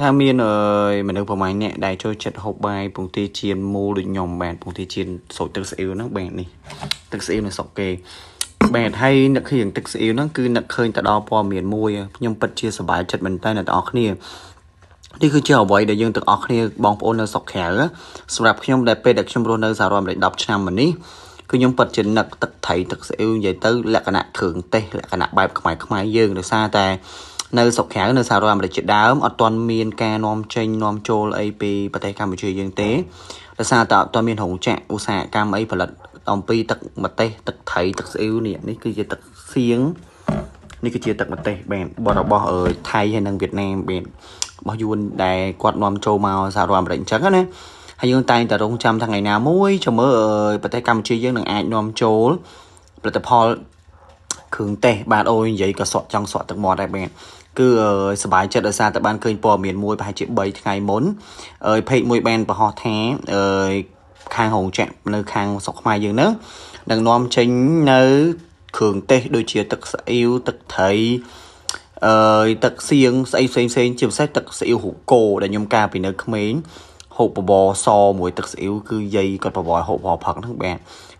ថាមានអើយមនុស្សប្រហែលអ្នកដែលចូលចិត្តហូបបាយពងទាចៀនមូលដូចខ្ញុំបាទពងទាចៀនស្រូចទឹកស្អ៊ីវហ្នឹងបាទនេះទឹកស្អ៊ីវនៅស្រុកគេបាទហើយអ្នកឃើញទឹកស្អ៊ីវហ្នឹងគឺអ្នកឃើញទៅដល់ព័ត៌មានមួយខ្ញុំពិតជាសប្បាយចិត្តមែនតើអ្នកទាំងអស់គ្នានេះគឺជាអ្វីដែលយើងទាំងអស់គ្នាបងប្អូននៅស្រុកក្រៅសម្រាប់ខ្ញុំដែលពេលដែលខ្ញុំរស់នៅសហរដ្ឋអាមេរិក10ឆ្នាំមកនេះគឺខ្ញុំពិតជានឹកទឹកថៃទឹកស្អ៊ីវនិយាយទៅ លក្ខណៈគ្រឿងទេសលក្ខណៈបែបខ្មែរខ្មែរយើងដោយសារតែនៅស្រុកក្រៅនៅសហរដ្ឋអាមេរិកជាដើមអត់ទាន់មានការនាំចេញនាំចូលអីពីប្រទេសកម្ពុជាយើងទេដោយសារតែអត់ទាន់មានរោងចក្រឧស្សាហកម្មអីផលិតអំពីទឹកម្ទេសទឹកត្រីទឹកស្អ៊ីវនេះនេះគឺជាទឹកសៀងនេះគឺជាទឹកម្ទេសបាទរបស់ថៃហើយនិងវៀតណាមបាទរបស់យួនដែលគាត់នាំចូលមកសហរដ្ឋអាមេរិកអញ្ចឹងណាហើយយើងតែងតែរងចាំថ្ងៃណាមួយចាំមើលប្រទេសកម្ពុជាយើងនឹងអាចនាំចូលផលិតផលគ្រឿងទេសបាទអូយនិយាយក៏សក់ចង់សក់ទឹកមាត់ដែរបាទគឺសบายចិត្តដោយសារតែបានឃើញព័ត៌មានមួយប្រហែលជា3ថ្ងៃមុនអើយពេកមួយបានប្រហោះថាអើយខាងរោងចក្រនៅខាងស្រុកខ្មែរយើងហ្នឹងនឹងនាំចេញនៅគ្រឿងទេសដូចជាទឹកស្អ៊ីវទឹកត្រីអើយទឹកសៀងស្អីផ្សេងផ្សេងជាពិសេសទឹកស្អ៊ីវហូកូដែលខ្ញុំការពីនៅក្មេងហូបបបរសមួយទឹកស្អ៊ីវគឺយាយគាត់បបរហូបបបរផឹកហ្នឹងបាទ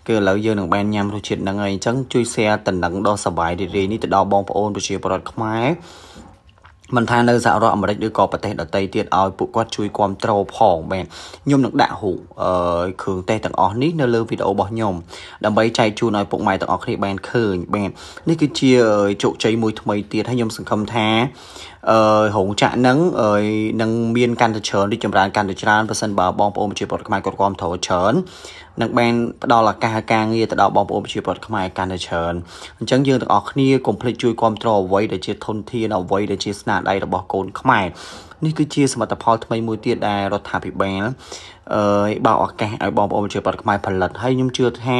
គឺឥឡូវយើងនឹងបានញ៉ាំរសជាតិហ្នឹងហើយអញ្ចឹងជួយ share តំណែងដល់សបាយរីករាយនេះទៅដល់បងប្អូនប្រជាពលរដ្ឋខ្មែរមិនថានៅសហរដ្ឋអាមេរិកឬក៏ប្រទេសដទៃទៀតឲ្យពួកគាត់ជួយគ្រប់គ្រងផងបាទខ្ញុំនឹងដាក់រូបអឺគ្រឿងទេសទាំងអស់នេះនៅលើវីដេអូរបស់ខ្ញុំដើម្បីចែកជូនឲ្យពុកម៉ែទាំងអស់គ្នាបានឃើញបាទនេះគឺជាជោគជ័យមួយថ្មីទៀតហើយខ្ញុំសង្ឃឹមថាអឺរោងចក្រនឹងនឹងមានកាន់តែច្រើនរីកចម្រើនកាន់តែច្រើនប៉ះសិនបើបងប្អូនប្រជាពលរដ្ឋខ្មែរគាត់គ្រប់គ្រងច្រើននឹងបានផ្ដល់ឱកាសការងារទៅដល់បងប្អូនប្រជាពលរដ្ឋខ្មែរកាន់តែច្រើនអញ្ចឹងយើងទាំងអស់គ្នាកុំភ្លេចជួយគ្រប់គ្រងអ្វីដែលជាធនធានអ្វីដែលជាស្នាដៃរបស់កូនខ្មែរនេះគឺជាសមិទ្ធផលថ្មីមួយទៀតដែលរដ្ឋាភិបាលអឺបើកឱកាសឲ្យបងប្អូនជាបតខ្មែរផលិតហើយខ្ញុំជឿថា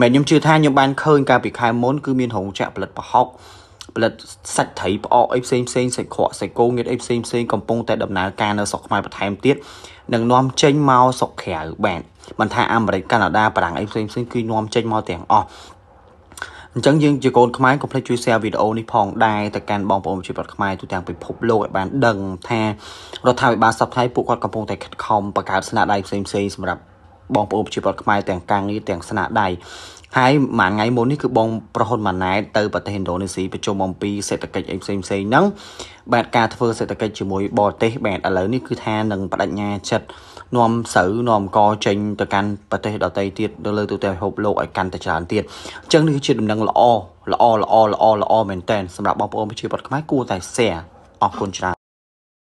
មែនខ្ញុំជឿថាខ្ញុំបានឃើញកាលពីខែមុនគឺមានរោងចក្រផលិតប្រហុកផលិតសាច់ត្រីផ្អកអីផ្សេងផ្សេងសាច់ក្រកសាច់គោងៀតអីផ្សេងផ្សេងកំពុងតែដំណើរការនៅស្រុកខ្មែរបន្ថែមទៀតនឹងនាំចេញមកស្រុកក្រៅបាទមិនថាអាមេរិកកាណាដាបារាំងអីផ្សេងផ្សេងគឺនាំចេញមកទាំងអស់អញ្ចឹងយើងជាកូនខ្មែរកុំភ្លេចជួយ share វីដេអូនេះផងដែរទៅកាន់បងប្អូនប្រជាពលរដ្ឋខ្មែរទូទាំងពិភពលោកឲ្យបានដឹងថារដ្ឋាភិបាលសព្វថ្ងៃពួកគាត់កំពុងតែខិតខំបង្កើតស្នាដៃផ្សេងៗសម្រាប់បងប្អូនប្រជាពលរដ្ឋខ្មែរទាំងកាំងងារទាំងស្នាដៃហើយមួយថ្ងៃមុននេះគឺបងប្រហ៊ុនម៉ាណែតទៅប្រទេសឥណ្ឌូនេស៊ីប្រជុំអំពីសេដ្ឋកិច្ចអីផ្សេងផ្សេងហ្នឹងបាទការធ្វើសេដ្ឋកិច្ចជាមួយបរទេសបាទឥឡូវនេះគឺថានឹងបដិញ្ញាចិត្តនាំស្រូវនាំកចេញទៅកាន់ប្រទេសដទៃទៀតទៅលើទូទាំងពិភពលោកឲ្យកាន់តែច្រើនទៀតអញ្ចឹងនេះគឺជាដំណឹងល្អល្អល្អល្អល្អមែនតើសម្រាប់បងប្អូនប្រជាពលរដ្ឋខ្មែរគួរតែ share អរគុណច្រើន